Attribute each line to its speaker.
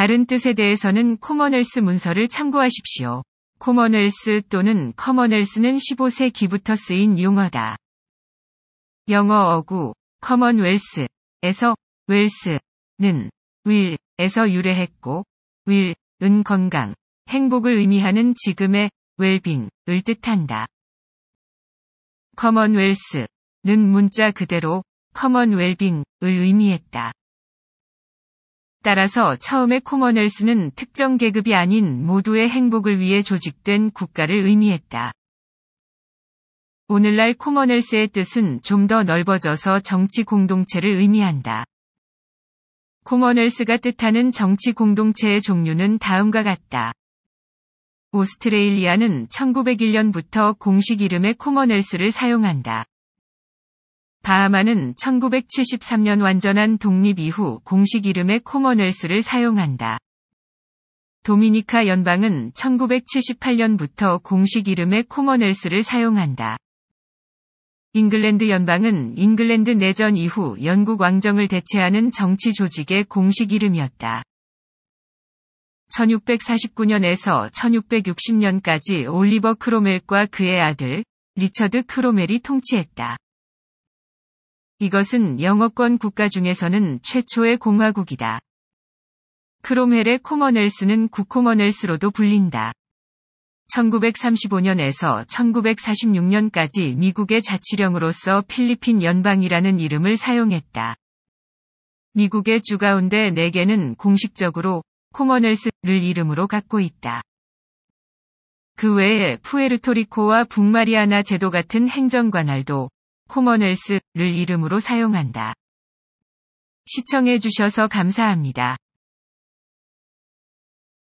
Speaker 1: 다른 뜻에 대해서는 코머널스 문서를 참고하십시오.
Speaker 2: 코머널스 또는 커머널스는 15세 기부터 쓰인 용어다. 영어 어구 커먼웰스에서 웰스는 윌에서 유래했고 윌은 건강, 행복을 의미하는 지금의 웰빙을 뜻한다. 커먼웰스는 문자 그대로 커먼웰빙을 의미했다. 따라서 처음에 코머널스는 특정 계급이 아닌 모두의 행복을 위해 조직된 국가를 의미했다. 오늘날 코머널스의 뜻은 좀 더 넓어져서 정치 공동체를 의미한다. 코머널스가 뜻하는 정치 공동체의 종류는 다음과 같다. 오스트레일리아는 1901년부터 공식 이름의 코머널스를 사용한다. 바하마는 1973년 완전한 독립 이후 공식 이름의 코머웰스를 사용한다. 도미니카 연방은 1978년부터 공식 이름의 코머웰스를 사용한다. 잉글랜드 연방은 잉글랜드 내전 이후 영국 왕정을 대체하는 정치 조직의 공식 이름이었다. 1649년에서 1660년까지 올리버 크로멜과 그의 아들 리처드 크로멜이 통치했다. 이것은 영어권 국가 중에서는 최초의 공화국이다. 크롬웰의 코머넬스는 국코머넬스로도 불린다. 1935년에서 1946년까지 미국의 자치령으로서 필리핀 연방이라는 이름을 사용했다. 미국의 주 가운데 4개는 공식적으로 코머넬스를 이름으로 갖고 있다. 그 외에 푸에르토리코와 북마리아나 제도 같은 행정관할도
Speaker 1: 코머웰스를 이름으로 사용한다. 시청해주셔서 감사합니다.